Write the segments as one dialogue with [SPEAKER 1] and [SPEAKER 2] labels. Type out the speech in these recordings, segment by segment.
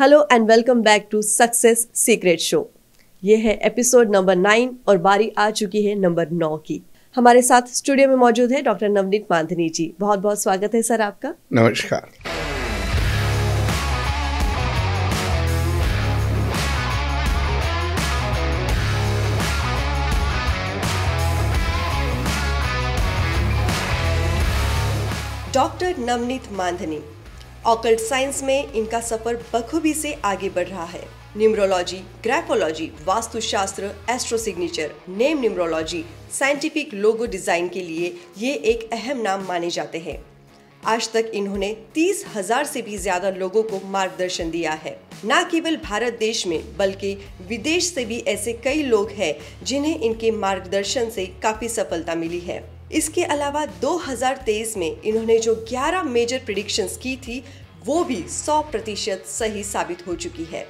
[SPEAKER 1] Hello and welcome back to success secret show ये है episode number nine और बारी आ चुकी है नंबर नौ की हमारे साथ स्टूडियो में मौजूद है डॉक्टर नवनीत मांधनी जी बहुत बहुत स्वागत है सर आपका नमस्कार doctor Navneet Mandhani occult science में इनका सफर बखूबी से आगे बढ़ रहा है numerology graphology vastushastra astro signature name numerology scientific logo design के लिए ये एक अहम नाम माने जाते हैं आज तक इन्होंने तीस हजार से भी ज्यादा लोगों को मार्गदर्शन दिया है न केवल भारत देश में बल्कि विदेश से भी ऐसे कई लोग हैं जिन्हें इनके मार्गदर्शन से काफी सफलता मिली है इसके अलावा 2023 में इन्होंने जो 11 मेजर प्रिडिक्शंस की थी वो भी 100 प्रतिशत सही साबित हो चुकी है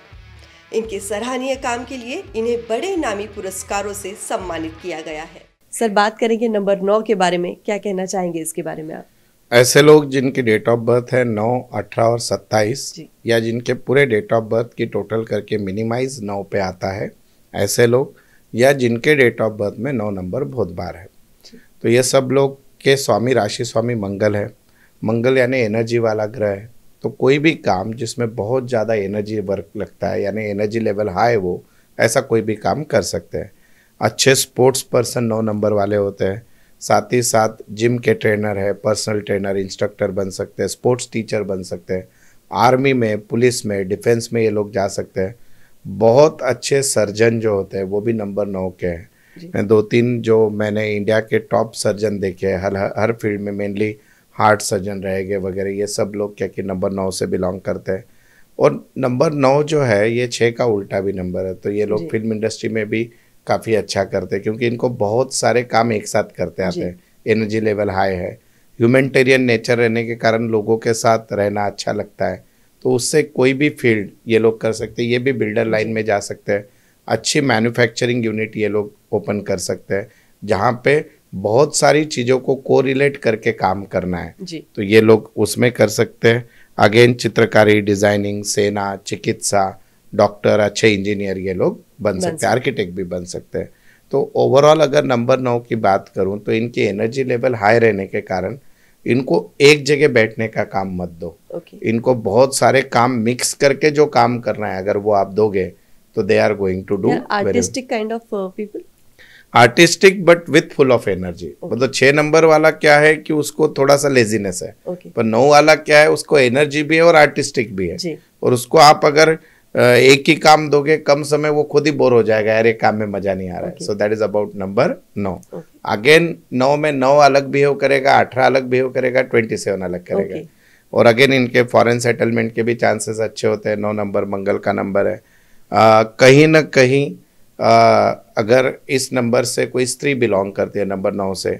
[SPEAKER 1] इनके सराहनीय काम के लिए इन्हें बड़े नामी पुरस्कारों से सम्मानित किया गया है सर बात करेंगे नंबर नौ के बारे में क्या कहना चाहेंगे इसके बारे में आप
[SPEAKER 2] ऐसे लोग जिनकी डेट ऑफ बर्थ है नौ अठारह और सत्ताईस या जिनके पूरे डेट ऑफ बर्थ की टोटल करके मिनिमाइज नौ पे आता है ऐसे लोग या जिनके डेट ऑफ बर्थ में नौ नंबर बहुत बार है तो ये सब लोग के स्वामी राशि स्वामी मंगल है मंगल यानी एनर्जी वाला ग्रह है तो कोई भी काम जिसमें बहुत ज़्यादा एनर्जी वर्क लगता है यानी एनर्जी लेवल हाई वो ऐसा कोई भी काम कर सकते हैं अच्छे स्पोर्ट्स पर्सन नौ नंबर वाले होते हैं साथ ही साथ जिम के ट्रेनर है पर्सनल ट्रेनर इंस्ट्रक्टर बन सकते हैं स्पोर्ट्स टीचर बन सकते हैं आर्मी में पुलिस में डिफेंस में ये लोग जा सकते हैं बहुत अच्छे सर्जन जो होते हैं वो भी नंबर नौ के हैं दो तीन जो मैंने इंडिया के टॉप सर्जन देखे हर हर फील्ड में मेनली हार्ट सर्जन रहेंगे वगैरह ये सब लोग क्या कि नंबर नौ से बिलोंग करते हैं और नंबर नौ जो है ये छः का उल्टा भी नंबर है तो ये लोग फिल्म इंडस्ट्री में भी काफ़ी अच्छा करते हैं क्योंकि इनको बहुत सारे काम एक साथ करते आते हैं एनर्जी लेवल हाई है ह्यूमेटेरियन नेचर रहने के कारण लोगों के साथ रहना अच्छा लगता है तो उससे कोई भी फील्ड ये लोग कर सकते हैं ये भी बिल्डर लाइन में जा सकते हैं अच्छी मैन्युफैक्चरिंग यूनिट ये लोग ओपन कर सकते हैं जहाँ पे बहुत सारी चीज़ों को को रिलेट करके काम करना है जी। तो ये लोग उसमें कर सकते हैं अगेन चित्रकारी डिजाइनिंग सेना चिकित्सा डॉक्टर अच्छे इंजीनियर ये लोग बन, बन सकते हैं आर्किटेक्ट भी बन सकते हैं तो ओवरऑल अगर नंबर नौ की बात करूँ तो इनकी एनर्जी लेवल हाई रहने के कारण इनको एक जगह बैठने का काम मत दो okay. इनको बहुत सारे काम मिक्स करके जो काम करना है अगर वो आप दोगे तो they are going to do artistic
[SPEAKER 1] kind of people
[SPEAKER 2] artistic but with full of energy मतलब छह नंबर वाला क्या है कि उसको थोड़ा सा लेजीनेस है okay. पर नौ वाला क्या है उसको एनर्जी भी है और आर्टिस्टिक भी है जी. और उसको आप अगर uh, एक ही काम दोगे कम समय वो खुद ही बोर हो जाएगा यार एक काम में मजा नहीं आ रहा है so that is about number नौ अगेन नौ में नौ अलग बिहेव करेगा अठारह अलग बिहेव करेगा ट्वेंटी सेवन अलग करेगा okay. और अगेन इनके फॉरेन सेटलमेंट के भी चांसेस अच्छे होते हैं नौ नंबर मंगल का नंबर है कहीं ना कहीं अगर इस नंबर से कोई स्त्री बिलोंग करती है नंबर नौ से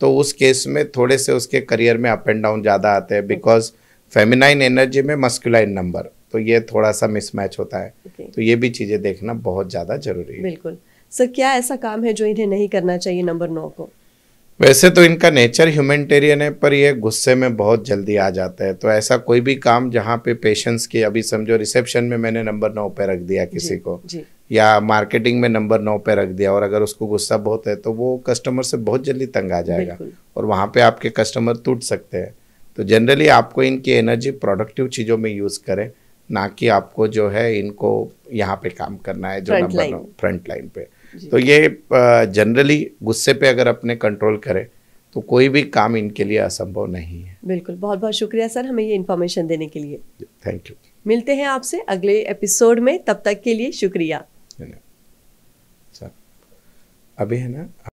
[SPEAKER 2] तो उस केस में थोड़े से उसके करियर में अप एंड डाउन ज़्यादा आते हैं बिकॉज फेमिनाइन एनर्जी में मस्कुलाइन नंबर तो ये थोड़ा सा मिसमैच होता है okay. तो ये भी चीज़ें देखना बहुत ज़्यादा जरूरी है
[SPEAKER 1] बिल्कुल सर क्या ऐसा काम है जो इन्हें नहीं करना चाहिए नंबर नौ को
[SPEAKER 2] वैसे तो इनका नेचर ह्यूमेंटेरियन है पर ये गुस्से में बहुत जल्दी आ जाता है तो ऐसा कोई भी काम जहाँ पे पेशेंस की अभी समझो रिसेप्शन में मैंने नंबर नौ पे रख दिया किसी जी, को जी. या मार्केटिंग में नंबर नौ पे रख दिया और अगर उसको गुस्सा बहुत है तो वो कस्टमर से बहुत जल्दी तंग आ जाएगा और वहाँ पे आपके कस्टमर टूट सकते हैं तो जनरली आपको इनकी एनर्जी प्रोडक्टिव चीज़ों में यूज़ करें ना कि आपको जो है इनको यहाँ पे काम करना है जो नंबर फ्रंट लाइन पे तो ये जनरली गुस्से पे अगर अपने कंट्रोल करें तो कोई भी काम इनके लिए असंभव नहीं
[SPEAKER 1] है बिल्कुल बहुत बहुत शुक्रिया सर हमें ये इन्फॉर्मेशन देने के लिए थैंक यू मिलते हैं आपसे अगले एपिसोड में तब तक के लिए शुक्रिया अभी है ना